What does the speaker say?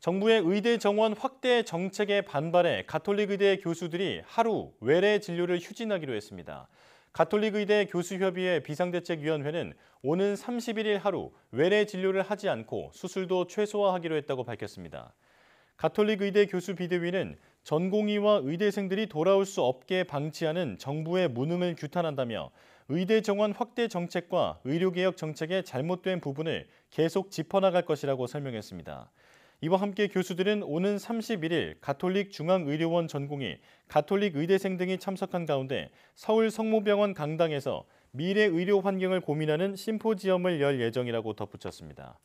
정부의 의대 정원 확대 정책에 반발해 가톨릭 의대 교수들이 하루 외래 진료를 휴진하기로 했습니다. 가톨릭 의대 교수협의회 비상대책위원회는 오는 31일 하루 외래 진료를 하지 않고 수술도 최소화하기로 했다고 밝혔습니다. 가톨릭 의대 교수 비대위는 전공의와 의대생들이 돌아올 수 없게 방치하는 정부의 무능을 규탄한다며 의대 정원 확대 정책과 의료개혁 정책의 잘못된 부분을 계속 짚어나갈 것이라고 설명했습니다. 이와 함께 교수들은 오는 31일 가톨릭 중앙의료원 전공의, 가톨릭 의대생 등이 참석한 가운데 서울 성모병원 강당에서 미래 의료 환경을 고민하는 심포지엄을 열 예정이라고 덧붙였습니다.